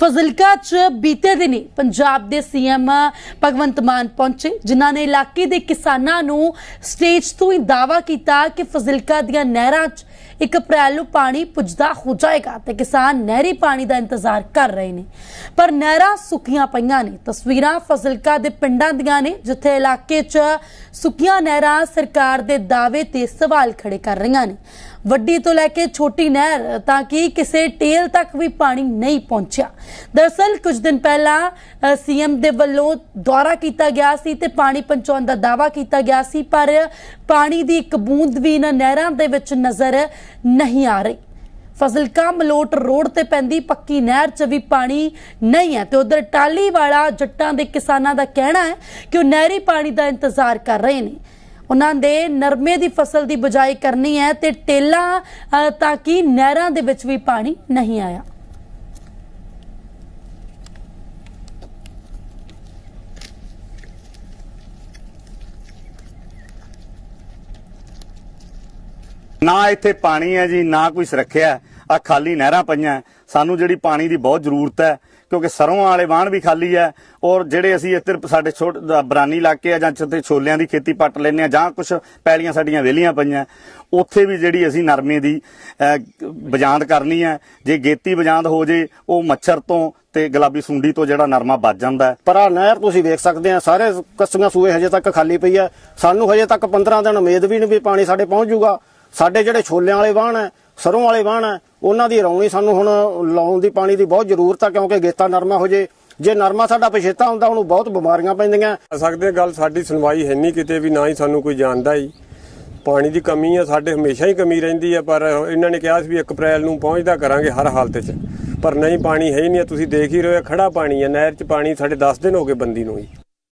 ਫਜ਼ਲਕਾ 'ਚ ਬੀਤੇ ਦਿਨੀ ਪੰਜਾਬ ਦੇ ਸੀਐਮ ਭਗਵੰਤ ਮਾਨ ਪਹੁੰਚੇ ਜਿਨ੍ਹਾਂ ਨੇ ਇਲਾਕੇ ਦੇ ਕਿਸਾਨਾਂ ਨੂੰ ਸਟੇਜ ਤੋਂ ਹੀ ਦਾਵਾ ਕੀਤਾ ਕਿ ਫਜ਼ਲਕਾ ਦੀਆਂ ਨਹਿਰਾਂ 'ਚ 1 ਅਪ੍ਰੈਲ ਨੂੰ ਪਾਣੀ ਪੁੱਜਦਾ ਹੋ ਜਾਏਗਾ ਤੇ ਕਿਸਾਨ ਨਹਿਰੀ ਪਾਣੀ ਦਾ ਇੰਤਜ਼ਾਰ ਕਰ ਰਹੇ ਨੇ ਪਰ ਨਹਿਰਾਂ ਸੁੱਕੀਆਂ ਪਈਆਂ ਨੇ ਤਸਵੀਰਾਂ ਫਜ਼ਲਕਾ ਦੇ ਪਿੰਡਾਂ ਦੀਆਂ ਨੇ ਜਿੱਥੇ ਇਲਾਕੇ 'ਚ ਸੁੱਕੀਆਂ ਨਹਿਰਾਂ ਸਰਕਾਰ ਦੇ ਦਾਅਵੇ ਤੇ ਸਵਾਲ ਖੜੇ ਕਰ ਰਹੀਆਂ ਨੇ ਵੱਡੀ ਤੋਂ ਲੈ ਕੇ ਛੋਟੀ ਨਹਿਰ ਤਾਂ ਕਿ ਕਿਸੇ ਟੇਲ ਤੱਕ ਵੀ ਪਾਣੀ ਨਹੀਂ ਪਹੁੰਚਿਆ ਦਰਸਲ ਕੁਝ ਦਿਨ ਪਹਿਲਾਂ ਸੀਐਮ ਦੇ ਵੱਲੋਂ ਦੌਰਾ ਕੀਤਾ ਗਿਆ ਸੀ ਤੇ ਪਾਣੀ ਪਹੁੰਚਾਉਣ ਦਾ ਦਾਵਾ ਕੀਤਾ ਗਿਆ ਸੀ ਪਰ ਪਾਣੀ ਦੀ ਇੱਕ ਬੂੰਦ ਵੀ ਨਾ ਨਹਿਰਾਂ ਦੇ ਵਿੱਚ ਨਜ਼ਰ ਨਹੀਂ ਆ ਰਹੀ ਫਜ਼ਲਕਾ ਲੋਟ ਰੋਡ ਤੇ ਪੈਂਦੀ ਪੱਕੀ ਨਹਿਰ 'ਚ ਵੀ ਪਾਣੀ ਨਹੀਂ ਹੈ ਤੇ ਉਧਰ ਟਾਲੀ ਵਾਲਾ ਜੱਟਾਂ ਦੇ ਕਿਸਾਨਾਂ ਦਾ ਕਹਿਣਾ ਹੈ ਕਿ ਉਹ ਨਹਿਰੀ ਪਾਣੀ ਦਾ ਇੰਤਜ਼ਾਰ ਕਰ ਰਹੇ ਨੇ ਉਹਨਾਂ ਦੇ ਨਰਮੇ ਦੀ ਫਸਲ ਦੀ ਬਜਾਈ ਕਰਨੀ ਹੈ ਤੇ ਟੇਲਾ ਤਾਂ ਕਿ ਨਹਿਰਾਂ ਦੇ ਵਿੱਚ ਵੀ ਪਾਣੀ ਨਹੀਂ ਆਇਆ ਨਾ ਇੱਥੇ ਪਾਣੀ ਹੈ ਜੀ ਨਾ ਕੋਈ ਸੁਰੱਖਿਆ ਆ ਖਾਲੀ ਨਹਿਰਾਂ ਪਈਆਂ ਸਾਨੂੰ ਜਿਹੜੀ ਪਾਣੀ ਦੀ ਬਹੁਤ ਜ਼ਰੂਰਤ ਹੈ ਕਿਉਂਕਿ ਸਰੋਂ ਵਾਲੇ ਵਾਹਣ ਵੀ ਖਾਲੀ ਹੈ ਔਰ ਜਿਹੜੇ ਅਸੀਂ ਇੱਥੇ ਸਾਡੇ ਛੋਟ ਬਰਾਨੀ ਇਲਾਕੇ ਆ ਜਾਂ ਜਿੱਥੇ ਛੋਲਿਆਂ ਦੀ ਖੇਤੀ ਪੱਟ ਲੈਨੇ ਆ ਜਾਂ ਕੁਝ ਪੈਲੀਆਂ ਸਾਡੀਆਂ ਵੇਲੀਆਂ ਪਈਆਂ ਉੱਥੇ ਵੀ ਜਿਹੜੀ ਅਸੀਂ ਨਰਮੇ ਦੀ ਬਜਾਂਦ ਕਰਨੀ ਹੈ ਜੇ ਗੇਤੀ ਬਜਾਂਦ ਹੋ ਜੇ ਉਹ ਮੱਛਰ ਤੋਂ ਤੇ ਗੁਲਾਬੀ ਸੁੰਡੀ ਤੋਂ ਜਿਹੜਾ ਨਰਮਾ ਬਚ ਜਾਂਦਾ ਪਰ ਆ ਨਹਿਰ ਤੁਸੀਂ ਵੇਖ ਸਕਦੇ ਆ ਸਾਰੇ ਕੱਸੀਆਂ ਸੂਏ ਹਜੇ ਤੱਕ ਖਾਲੀ ਪਈ ਆ ਸਾਨੂੰ ਹਜੇ ਤੱਕ 15 ਦਿਨ ਉਮੀਦ ਵੀ ਨਹੀਂ ਵੀ ਪਾਣੀ ਸਾਡੇ ਪਹੁੰਚ ਜਾਊਗਾ ਸਾਡੇ ਜਿਹੜੇ ਛੋਲਿਆਂ ਵਾਲੇ ਬਾਣ ਹੈ ਸਰੋਂ ਵਾਲੇ ਬਾਣ ਹੈ ਉਹਨਾਂ ਦੀ ਰੌਣੀ ਸਾਨੂੰ ਹੁਣ ਲਾਉਣ ਦੀ ਪਾਣੀ ਦੀ ਬਹੁਤ ਜ਼ਰੂਰਤ ਆ ਕਿਉਂਕਿ ਗੇਤਾ ਨਰਮਾ ਹੋ ਜੇ ਜੇ ਨਰਮਾ ਸਾਡਾ ਪਛੇਤਾ ਹੁੰਦਾ ਉਹਨੂੰ ਬਹੁਤ ਬਿਮਾਰੀਆਂ ਪੈਂਦੀਆਂ ਆ ਸਕਦੇ ਗੱਲ ਸਾਡੀ ਸੁਣਵਾਈ ਹੈ ਨਹੀਂ ਕਿਤੇ ਵੀ ਨਾ ਹੀ ਸਾਨੂੰ ਕੋਈ ਜਾਣਦਾ ਹੀ ਪਾਣੀ ਦੀ ਕਮੀ ਆ ਸਾਡੇ ਹਮੇਸ਼ਾ ਹੀ ਕਮੀ ਰਹਿੰਦੀ ਆ ਪਰ ਇਹਨਾਂ ਨੇ ਕਿਹਾ ਸੀ ਵੀ 1 ਅਪ੍ਰੈਲ ਨੂੰ ਪਹੁੰਚਦਾ ਕਰਾਂਗੇ ਹਰ ਹਾਲਤ 'ਚ ਪਰ ਨਹੀਂ ਪਾਣੀ ਹੈ ਹੀ ਨਹੀਂ ਤੁਸੀਂ ਦੇਖ ਹੀ ਰਹੇ ਹੋ ਖੜਾ ਪਾਣੀ ਆ ਨਹਿਰ 'ਚ ਪਾਣੀ ਸਾਡੇ 10 ਦਿਨ ਹੋ ਗਏ ਬੰਦੀ ਨੂੰ ਹੀ